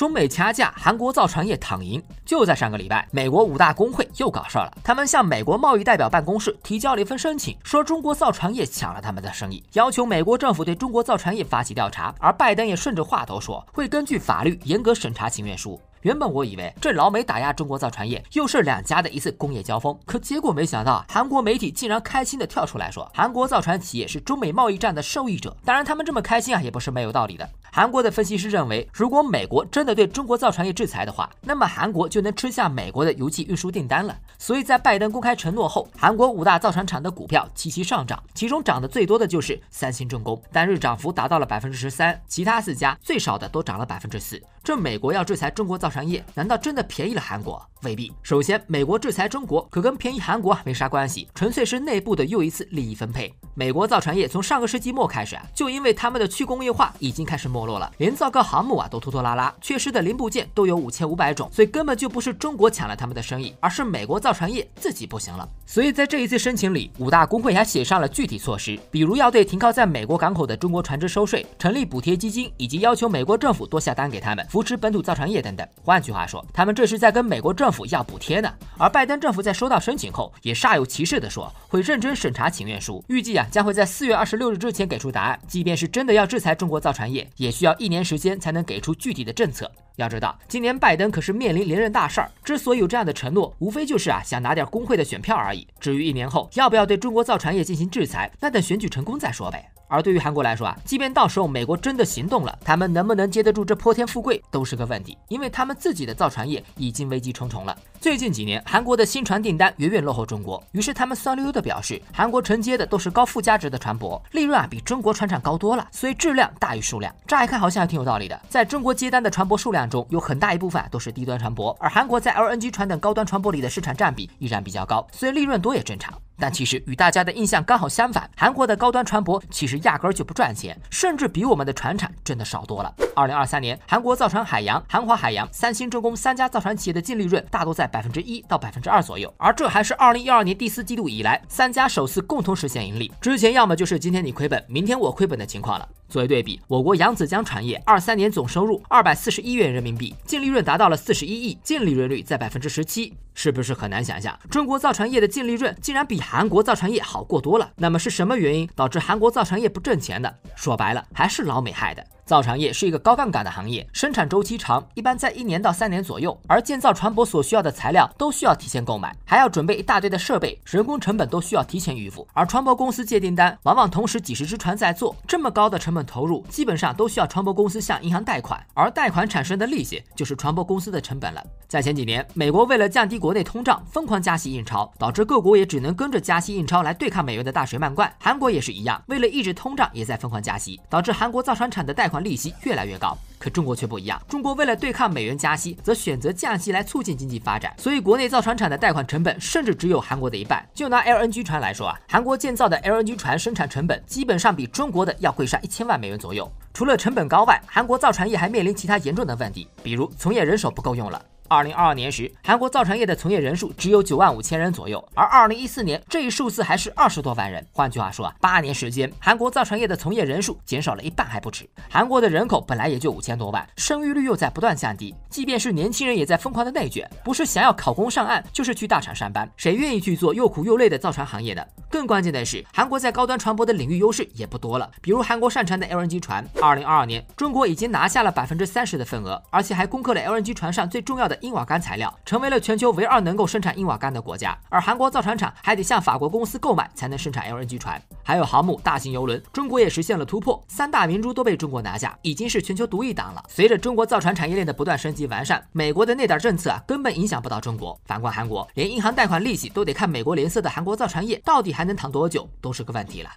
中美掐架，韩国造船业躺赢。就在上个礼拜，美国五大工会又搞事儿了，他们向美国贸易代表办公室提交了一份申请，说中国造船业抢了他们的生意，要求美国政府对中国造船业发起调查。而拜登也顺着话头说，会根据法律严格审查请愿书。原本我以为这老美打压中国造船业，又是两家的一次工业交锋，可结果没想到，韩国媒体竟然开心的跳出来说，韩国造船企业是中美贸易战的受益者。当然，他们这么开心啊，也不是没有道理的。韩国的分析师认为，如果美国真的对中国造船业制裁的话，那么韩国就能吃下美国的油气运输订单了。所以，在拜登公开承诺后，韩国五大造船厂的股票齐齐上涨，其中涨得最多的就是三星重工，单日涨幅达到了百分之十三，其他四家最少的都涨了百分之四。这美国要制裁中国造船业，难道真的便宜了韩国？未必。首先，美国制裁中国，可跟便宜韩国没啥关系，纯粹是内部的又一次利益分配。美国造船业从上个世纪末开始啊，就因为他们的去工业化已经开始没落了，连造个航母啊都拖拖拉拉，缺失的零部件都有五千五百种，所以根本就不是中国抢了他们的生意，而是美国造船业自己不行了。所以在这一次申请里，五大工会还写上了具体措施，比如要对停靠在美国港口的中国船只收税，成立补贴基金，以及要求美国政府多下单给他们，扶持本土造船业等等。换句话说，他们这是在跟美国政府要补贴呢。而拜登政府在收到申请后，也煞有其事地说会认真审查请愿书，预计啊。将会在四月二十六日之前给出答案。即便是真的要制裁中国造船业，也需要一年时间才能给出具体的政策。要知道，今年拜登可是面临连任大事儿，之所以有这样的承诺，无非就是啊，想拿点工会的选票而已。至于一年后要不要对中国造船业进行制裁，那等选举成功再说呗。而对于韩国来说啊，即便到时候美国真的行动了，他们能不能接得住这泼天富贵都是个问题，因为他们自己的造船业已经危机重重了。最近几年，韩国的新船订单远远落后中国，于是他们酸溜溜的表示，韩国承接的都是高附加值的船舶，利润啊比中国船厂高多了，所以质量大于数量。乍一看好像还挺有道理的，在中国接单的船舶数量中有很大一部分都是低端船舶，而韩国在 LNG 船等高端船舶里的市场占比依然比较高，所以利润多也正常。但其实与大家的印象刚好相反，韩国的高端船舶其实压根儿就不赚钱，甚至比我们的船厂赚的少多了。二零二三年，韩国造船海洋、韩华海洋、三星重工三家造船企业的净利润大多在百分之一到百分之二左右，而这还是二零一二年第四季度以来三家首次共同实现盈利。之前要么就是今天你亏本，明天我亏本的情况了。作为对比，我国扬子江船业二三年总收入二百四十一元人民币，净利润达到了四十一亿，净利润率在百分之十七，是不是很难想象中国造船业的净利润竟然比？韩国造船业好过多了，那么是什么原因导致韩国造船业不挣钱的？说白了，还是老美害的。造船业是一个高杠杆的行业，生产周期长，一般在一年到三年左右。而建造船舶所需要的材料都需要提前购买，还要准备一大堆的设备，人工成本都需要提前预付。而船舶公司接订单，往往同时几十只船在做，这么高的成本投入，基本上都需要船舶公司向银行贷款，而贷款产生的利息就是船舶公司的成本了。在前几年，美国为了降低国内通胀，疯狂加息印钞，导致各国也只能跟着加息印钞来对抗美元的大水漫灌。韩国也是一样，为了抑制通胀，也在疯狂加息，导致韩国造船厂的贷款。利息越来越高，可中国却不一样。中国为了对抗美元加息，则选择降息来促进经济发展。所以，国内造船厂的贷款成本甚至只有韩国的一半。就拿 LNG 船来说啊，韩国建造的 LNG 船生产成本基本上比中国的要贵上一千万美元左右。除了成本高外，韩国造船业还面临其他严重的问题，比如从业人手不够用了。二零二二年时，韩国造船业的从业人数只有九万五千人左右，而二零一四年这一数字还是二十多万人。换句话说啊，八年时间，韩国造船业的从业人数减少了一半还不止。韩国的人口本来也就五千多万，生育率又在不断降低，即便是年轻人也在疯狂的内卷，不是想要考公上岸，就是去大厂上班，谁愿意去做又苦又累的造船行业的？更关键的是，韩国在高端船舶的领域优势也不多了，比如韩国擅长的 LNG 船，二零二二年，中国已经拿下了百分之三十的份额，而且还攻克了 LNG 船上最重要的。英瓦干材料成为了全球唯二能够生产英瓦干的国家，而韩国造船厂还得向法国公司购买才能生产 LNG 船，还有航母、大型油轮，中国也实现了突破，三大明珠都被中国拿下，已经是全球独一档了。随着中国造船产业链的不断升级完善，美国的那点政策啊，根本影响不到中国。反观韩国，连银行贷款利息都得看美国脸色的韩国造船业，到底还能躺多久，都是个问题了。